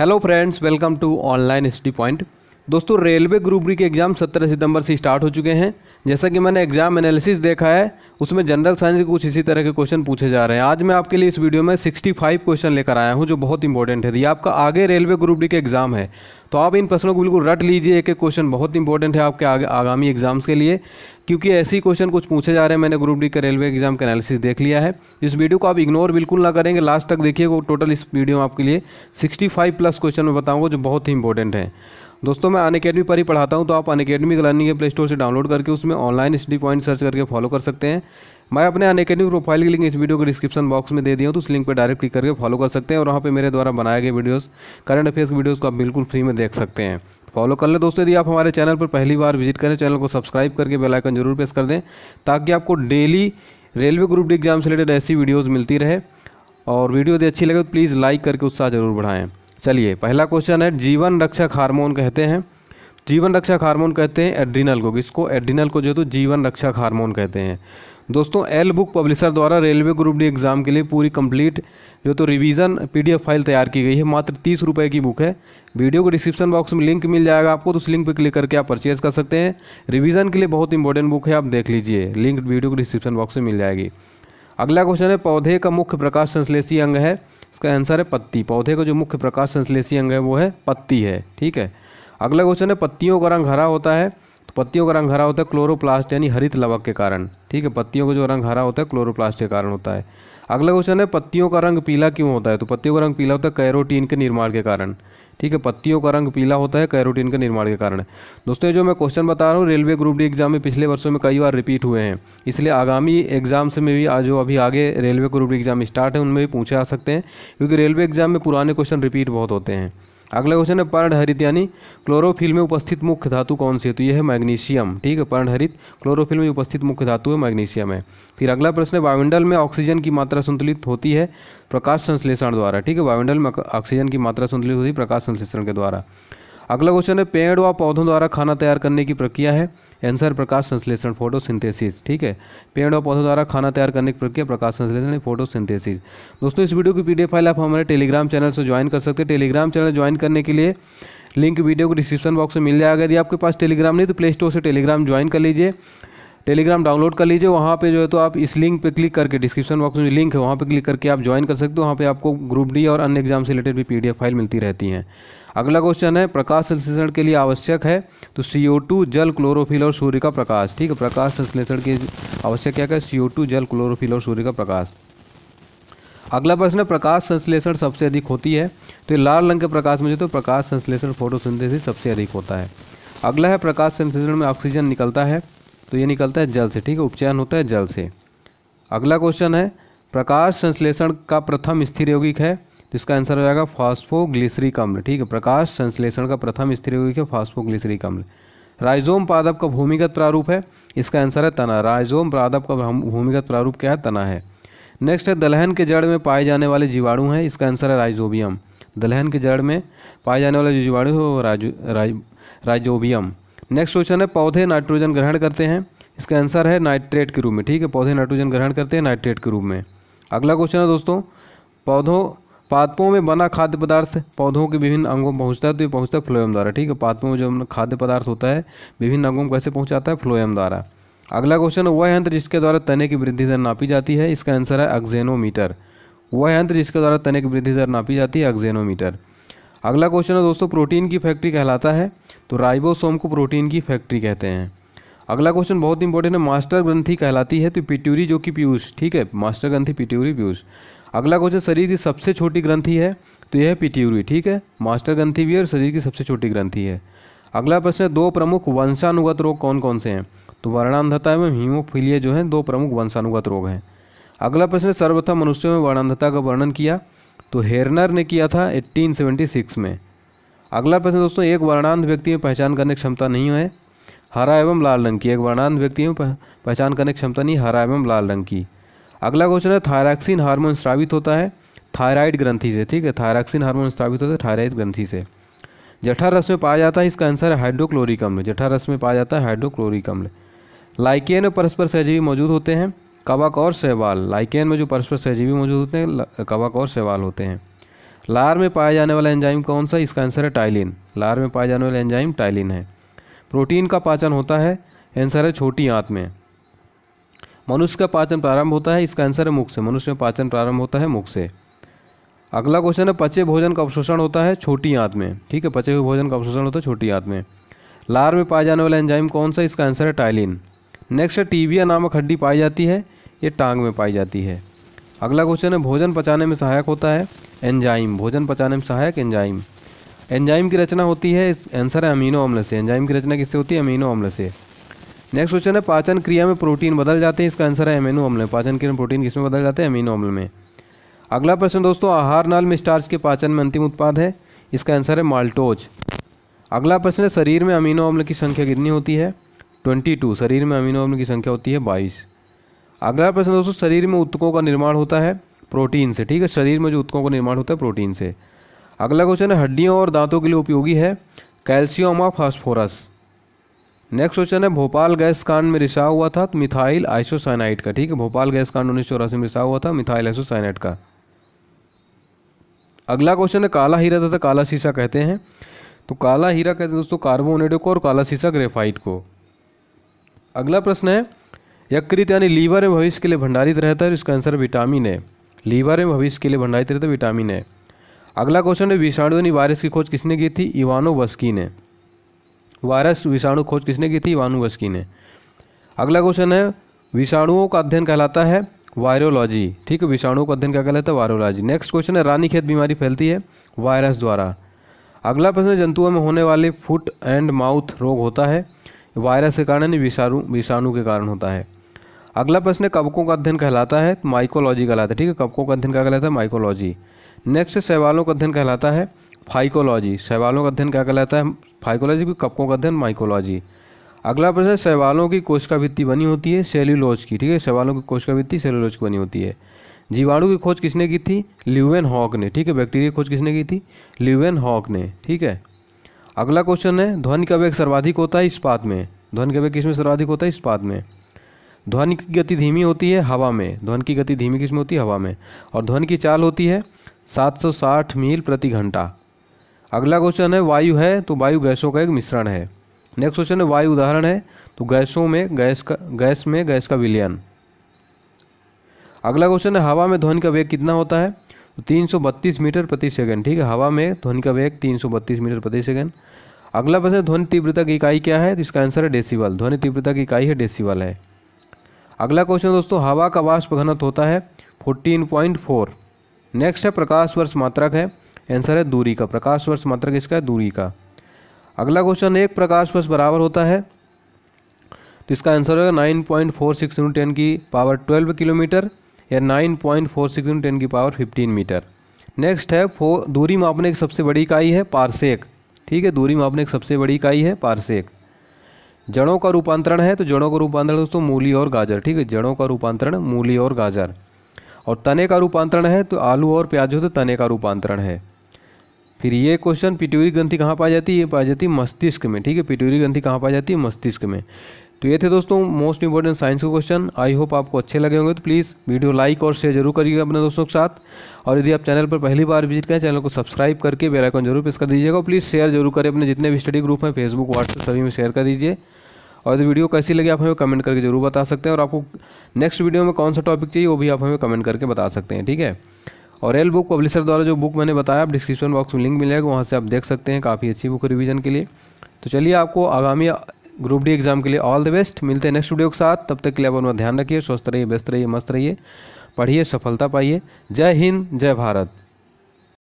hello friends welcome to online sd point दोस्तों railway group D के exam 17 सितंबर से स्टार्ट हो चुके हैं जैसा कि मैंने एग्ज़ाम एनालिसिस देखा है उसमें जनरल साइंस के कुछ इसी तरह के क्वेश्चन पूछे जा रहे हैं आज मैं आपके लिए इस वीडियो में 65 क्वेश्चन लेकर आया हूं जो बहुत इंपॉर्टेंट है ये आपका आगे रेलवे ग्रुप डी के एग्ज़ाम है तो आप इन प्रश्नों को बिल्कुल रट लीजिए एक एक क्वेश्चन बहुत इंपॉर्टेंट है आपके आगे आगामी एग्जाम्स के लिए क्योंकि ऐसे क्वेश्चन कुछ पूछे जा रहे हैं मैंने ग्रुप डी का रेलवे एग्जाम का एनालिसिस देख लिया है इस वीडियो को आप इग्नोर बिल्कुल ना करेंगे लास्ट तक देखिए टोटल इस वीडियो में आपके लिए 65 प्लस क्वेश्चन में बताऊँगा जो बहुत ही इंपॉर्टेंट है दोस्तों मैं अन पर ही पढ़ाता हूँ तो आप अन अकेडमी लर्निंग के प्ले स्टोर से डाउनलोड करके उसमें ऑनलाइन स्टडी पॉइंट सर्च करके फॉलो कर सकते हैं मैं अपने अन प्रोफाइल की लिंक इस वीडियो के डिस्क्रिप्शन बॉक्स में दे दिया हूँ तो उस लिंक पर डायरेक्ट क्लिक करके फॉलो कर सकते हैं और वहाँ पर मेरे द्वारा बनाए गए वीडियोज़ करंट अफेयर्स वीडियोज़ को आप बिल्कुल फ्री में देख सकते हैं फॉलो कर ले दोस्तों यदि आप हमारे चैनल पर पहली बार विजिट करें चैनल को सब्सक्राइब करके बेल आइकन जरूर प्रेस कर दें ताकि आपको daily railway group D exam से रिलेटेड ऐसी वीडियोज़ मिलती रहे और वीडियो यदि अच्छी लगे तो प्लीज़ लाइक करके उत्साह जरूर बढ़ाएं चलिए पहला क्वेश्चन है जीवन रक्षक हार्मोन कहते हैं जीवन रक्षक हार्मोन कहते हैं एड्रीनल को किसको एड्रीनल को जो तो जीवन रक्षक हार्मोन कहते हैं दोस्तों एल बुक पब्लिशर द्वारा रेलवे ग्रुप डी एग्ज़ाम के लिए पूरी कंप्लीट जो तो रिवीजन पीडीएफ फाइल तैयार की गई है मात्र तीस रुपये की बुक है वीडियो के डिस्क्रिप्शन बॉक्स में लिंक मिल जाएगा आपको तो उस लिंक पर क्लिक करके आप परचेज़ कर सकते हैं रिवीजन के लिए बहुत इंपॉर्टेंट बुक है आप देख लीजिए लिंक वीडियो के डिस्क्रिप्शन बॉक्स में मिल जाएगी अगला क्वेश्चन है पौधे का मुख्य प्रकाश संश्लेषी अंग है इसका आंसर है पत्ती पौधे का जो मुख्य प्रकाश संश्लेषी अंग है वो है पत्ती है ठीक है अगला क्वेश्चन है पत्तियों का रंग हरा होता है तो पत्तियों का रंग हरा होता है क्लोरोप्लास्ट यानी हरित लवक के कारण ठीक है पत्तियों का जो रंग हरा होता है क्लोरोप्लास्ट के कारण होता है अगला क्वेश्चन है पत्तियों का रंग पीला क्यों होता है तो पत्तियों का रंग पीला होता है कैरोटीन के निर्माण के कारण ठीक है पत्तियों का रंग पीला होता है कैरोटीन के निर्माण के कारण दोस्तों जो मैं क्वेश्चन बता रहा हूँ रेलवे ग्रुप डी एग्जाम में पिछले वर्षों में कई बार रिपीट हुए हैं इसलिए आगामी एग्जाम्स में भी आज जो अभी आगे railway group D exam start है उनमें भी पूछे आ सकते हैं क्योंकि रेलवे एग्जाम में पुराने क्वेश्चन रिपीट बहुत होते हैं अगला क्वेश्चन है पर्णहरित यानी क्लोरोफिल में उपस्थित मुख्य धातु कौन सी है तो यह है मैग्नीशियम ठीक है पर्णहरित क्लोरोफिल में उपस्थित मुख्य धातु है मैग्नीशियम है फिर अगला प्रश्न है वायुमंडल में ऑक्सीजन की मात्रा संतुलित होती है प्रकाश संश्लेषण द्वारा ठीक है वायुमंडल में ऑक्सीजन की मात्रा संतुलित होती है प्रकाश संश्लेषण के द्वारा अगला क्वेश्चन है पेड़ व पौधों द्वारा खाना तैयार करने की प्रक्रिया है आंसर प्रकाश संश्लेषण फोटोसिंथेसिस ठीक है पेड़ और पौधों द्वारा खाना तैयार करने की प्रक्रिया प्रकाश संश्लेषण फोटोसिंथेसिस दोस्तों इस वीडियो की पीडीएफ फाइल आप हमारे टेलीग्राम चैनल से ज्वाइन कर सकते हैं टेलीग्राम चैनल ज्वाइन करने के लिए लिंक वीडियो को डिस्क्रिप्शन बॉक्स में मिल जाएगा यदि आपके पास टेलीग्राम नहीं तो प्ले स्टोर से टेलीग्राम ज्वाइन कर लीजिए टेलीग्राम डाउनलोड कर लीजिए वहाँ पे जो है तो आप इस लिंक पे क्लिक करके डिस्क्रिप्शन बॉक्स में लिंक है वहाँ पे क्लिक करके आप ज्वाइन कर सकते हो वहाँ पे आपको ग्रुप डी और अन्य एग्जाम से रिलेटेड भी पीडीएफ फाइल मिलती रहती हैं अगला क्वेश्चन है प्रकाश संश्लेषण के लिए आवश्यक है तो सी जल क्लोरोफिल और सूर्य का प्रकाश ठीक है प्रकाश संश्लेषण के आवश्यक क्या सीओ सी जल क्लोरोफिल और सूर्य का प्रकाश अगला प्रश्न है प्रकाश संश्लेषण सबसे अधिक होती है तो लाल रंग के प्रकाश में जो तो प्रकाश संश्लेषण फोटोसिंथेसिस सबसे अधिक होता है अगला है प्रकाश संश्लेषण में ऑक्सीजन निकलता है तो ये निकलता है जल से ठीक है उपचयन होता है जल से अगला क्वेश्चन है प्रकाश संश्लेषण का प्रथम स्थिर यौगिक है जिसका आंसर हो जाएगा फास्फोग्लिसरिक अम्ल ठीक है प्रकाश संश्लेषण का प्रथम स्थिर हुई है फास्फोग्लिसरिक अम्ल राइजोम पादप का भूमिगत प्रारूप है इसका आंसर है तना राइजोम पादप का भूमिगत प्रारूप क्या है तना है नेक्स्ट है दलहन के जड़ में पाए जाने वाले जीवाणु हैं इसका आंसर है राइजोबियम दलहन के जड़ में पाए जाने वाले जो जीवाणु है वो राइजो राइजोबियम नेक्स्ट क्वेश्चन है पौधे नाइट्रोजन ग्रहण करते हैं इसका आंसर है नाइट्रेट के रूप में ठीक है पौधे नाइट्रोजन ग्रहण करते हैं नाइट्रेट के रूप में अगला क्वेश्चन है दोस्तों पौधों पादपों में बना खाद्य पदार्थ पौधों के विभिन्न अंगों में पहुँचता है तो ये पहुँचता है फ्लोएम द्वारा ठीक है पादपों में जो खाद्य पदार्थ होता है विभिन्न अंगों में कैसे पहुँचाता है फ्लोएम द्वारा अगला क्वेश्चन वह यंत्र जिसके द्वारा तने की वृद्धि दर नापी जाती है इसका आंसर है अग्जेनोमीटर वह यंत्र जिसके द्वारा तने की वृद्धि दर नापी जाती है अग्जेनोमीटर अगला क्वेश्चन है दोस्तों प्रोटीन की फैक्ट्री कहलाता है तो राइबोसोम को प्रोटीन की फैक्ट्री कहते हैं अगला क्वेश्चन बहुत इंपॉर्टेंट है मास्टर ग्रंथि कहलाती है तो पिट्यूरी जो कि पीयूष ठीक है मास्टर ग्रंथि पिट्यूरी पीयूष अगला क्वेश्चन शरीर की सबसे छोटी ग्रंथि है तो यह है पिट्यूरी ठीक है मास्टर ग्रंथि भी है और शरीर की सबसे छोटी ग्रंथि है अगला प्रश्न है दो प्रमुख वंशानुगत रोग कौन कौन से हैं तो वर्णांधता एवं हीमोफीलिया जो है दो प्रमुख वंशानुगत रोग हैं अगला प्रश्न सर्वप्रथम मनुष्यों में वर्णांधता का वर्णन किया तो हेरनर ने किया था 1876 में अगला प्रश्न दोस्तों एक वर्णांध व्यक्ति में पहचान करने की क्षमता नहीं है हरा एवं लाल रंग की एक वर्णांध व्यक्ति में पहचान करने की क्षमता नहीं हरा एवं लाल रंग की अगला क्वेश्चन है थायरॉक्सिन हार्मोन स्रावित होता है थायराइड ग्रंथि से ठीक है थायरॉक्सिन हार्मोन स्रावित होता है थायराइड ग्रंथि से जठा रस में पाया जाता है इसका आंसर है हाइड्रोक्लोरिक अम्ल जठा रस में पाया जाता है हाइड्रोक्लोरिक अम्ल लाइकेन में परस्पर सहजीवी मौजूद होते हैं कवक और शैवाल लाइकेन में जो परस्पर सहजीवी मौजूद होते हैं कवक और शैवाल होते हैं लार में पाया जाने वाला एंजाइम कौन सा इसका आंसर है टाइलिन लार में पाया जाने वाला एंजाइम टाइलिन है प्रोटीन का पाचन होता है आंसर है छोटी आंत में मनुष्य का पाचन प्रारंभ होता है इसका आंसर है मुख से मनुष्य में पाचन प्रारंभ होता है मुख से अगला क्वेश्चन है पचे भोजन का अवशोषण होता है छोटी आंत में ठीक है पचे हुए भोजन का अवशोषण होता है छोटी आंत में लार में पाए जाने वाला एंजाइम कौन सा इसका आंसर है टाइलिन नेक्स्ट है टीबिया नामक हड्डी पाई जाती है ये टांग में पाई जाती है अगला क्वेश्चन है भोजन पचाने में सहायक होता है एंजाइम भोजन पचाने में सहायक एंजाइम एंजाइम की रचना होती है आंसर है अमीनो अम्ल से एंजाइम की रचना किससे होती है अमीनो अम्ल से नेक्स्ट क्वेश्चन है पाचन क्रिया में प्रोटीन बदल जाते हैं इसका आंसर है अमीनो अम्ल में पाचन क्रिया में प्रोटीन किसमें बदल जाते हैं अमीनो अम्ल में अगला प्रश्न दोस्तों आहार नाल में स्टार्च के पाचन में अंतिम उत्पाद है इसका आंसर है माल्टोज अगला प्रश्न है शरीर में अमीनो अम्ल की संख्या कितनी होती है ट्वेंटी टू शरीर में अमीनो अम्ल की संख्या होती है बाईस अगला प्रश्न दोस्तों शरीर में उत्तकों का निर्माण होता है प्रोटीन से ठीक है शरीर में जो उत्तकों का निर्माण होता है प्रोटीन से अगला क्वेश्चन है हड्डियों और दांतों के लिए उपयोगी है calcium of phosphorus next question है भोपाल गैस कांड में रिसाव हुआ था तो मिथाइल आइसोसाइनाइड का ठीक है भोपाल गैस कांड उन्नीस में रिसाव हुआ था मिथाइल आइसोसाइनाइड का अगला क्वेश्चन है काला हीरा तथा काला शीशा कहते हैं तो काला हीरा कहते हैं दोस्तों कार्बोनेडो को और काला शीशा ग्रेफाइट को अगला प्रश्न है यकृत यानी लीवर में भविष्य के लिए भंडारित रहता है इसका आंसर विटामिन है लीवर में भविष्य के लिए भंडारित रहता है विटामिन है अगला क्वेश्चन है विषाणु यानी वायरस की खोज किसने की थी इवानो वस्की ने वायरस विषाणु खोज किसने की थी वानुवस्की ने अगला क्वेश्चन है विषाणुओं का अध्ययन कहलाता है वायरोलॉजी ठीक है विषाणुओं का अध्ययन क्या कहलाता है वायरोलॉजी नेक्स्ट क्वेश्चन है रानी खेत बीमारी फैलती है वायरस द्वारा अगला प्रश्न जंतुओं में होने वाले फुट एंड माउथ रोग होता है वायरस के कारण विषाणु विषाणु के कारण होता है अगला प्रश्न कवकों का अध्ययन कहलाता है माइकोलॉजी कहलाता है ठीक है कवकों का अध्ययन क्या कहलाता है माइकोलॉजी नेक्स्ट सवालों का अध्ययन कहलाता है फाइकोलॉजी शैवालों का अध्ययन क्या कहलाता है फाइकोलॉजी की कपकों का अध्ययन माइकोलॉजी अगला प्रश्न शैवालों की कोशिका भित्ति बनी होती है सेल्यूलोज की ठीक है शैवालों की कोशिका भित्ति सेल्यूलोज की बनी होती है जीवाणु की खोज किसने की थी ल्यूवेन हॉक ने ठीक है बैक्टीरिया की खोज किसने की थी ल्यूवेन हॉक ने ठीक है अगला क्वेश्चन है ध्वनि का वेग सर्वाधिक होता है इस्पात में ध्वनि का वेग किस में सर्वाधिक होता है इस्पात में ध्वनि की गति धीमी होती है हवा में ध्वनि की गति धीमी किसमें होती है हवा में और ध्वनि की चाल होती है 760 मील प्रति घंटा अगला क्वेश्चन है वायु है तो वायु गैसों का एक मिश्रण है नेक्स्ट क्वेश्चन है वायु उदाहरण है तो गैसों में गैस का गैस में गैस का विलयन अगला क्वेश्चन है हवा में ध्वनि का वेग कितना होता है तो 332 मीटर प्रति सेकंड ठीक है हवा में ध्वनि का वेग 332 मीटर प्रति सेकंड अगला प्रश्न ध्वनि तीव्रता की इकाई क्या है तो इसका आंसर है डेसीवल ध्वनि तीव्रता की इकाई है डेसीवल है अगला क्वेश्चन दोस्तों हवा का वाष्प घनत्व होता है 14.4 नेक्स्ट है प्रकाश वर्ष मात्रक है आंसर है दूरी का प्रकाश वर्ष मात्र किसका है दूरी का अगला क्वेश्चन एक प्रकाश वर्ष बराबर होता है तो इसका आंसर होगा nine point four six into ten की पावर ट्वेल्व किलोमीटर या nine point four six into ten की पावर फिफ्टीन मीटर नेक्स्ट है फो दूरी मापने की सबसे बड़ी इकाई है पारसेक ठीक है दूरी मापने की सबसे बड़ी इकाई है पारसेक जड़ों का रूपांतरण है तो जड़ों का रूपांतरण दोस्तों मूली और गाजर ठीक है जड़ों का रूपांतरण मूली और गाजर और तने का रूपांतरण है तो आलू और प्याज हो तो तने का रूपांतरण है फिर ये क्वेश्चन पिट्यूरी ग्रंथि कहाँ पाई जाती है ये पाई जाती है मस्तिष्क में ठीक है पिट्यूरी ग्रंथि कहाँ पाई जाती है मस्तिष्क में तो ये थे दोस्तों मोस्ट इंपॉर्टेंट साइंस के क्वेश्चन आई होप आपको अच्छे लगे होंगे तो प्लीज़ वीडियो लाइक और शेयर जरूर करिएगा अपने दोस्तों के साथ और यदि आप चैनल पर पहली बार विजिट करें चैनल को सब्सक्राइब करके बेल आइकन जरूर प्रेस कर दीजिएगा प्लीज़ शेयर जरूर करें अपने जितने भी स्टडी ग्रुप हैं फेसबुक व्हाट्सएप सभी में शेयर कर दीजिए और यदि वीडियो कैसी लगी आप हमें कमेंट करके जरूर बता सकते हैं और आपको नेक्स्ट वीडियो में कौन सा टॉपिक चाहिए वो भी आप हमें कमेंट करके बता सकते हैं ठीक है और एल बुक पब्लिशर द्वारा जो बुक मैंने बताया आप डिस्क्रिप्शन बॉक्स में लिंक मिलेगा वहाँ से आप देख सकते हैं काफ़ी अच्छी बुक रिविजन के लिए तो चलिए आपको आगामी ग्रुप डी एग्जाम के लिए ऑल द बेस्ट मिलते हैं नेक्स्ट वीडियो के साथ तब तक के लिए आप अपना ध्यान रखिए स्वस्थ रहिए व्यस्त रहिए मस्त रहिए पढ़िए सफलता पाइए जय हिंद जय भारत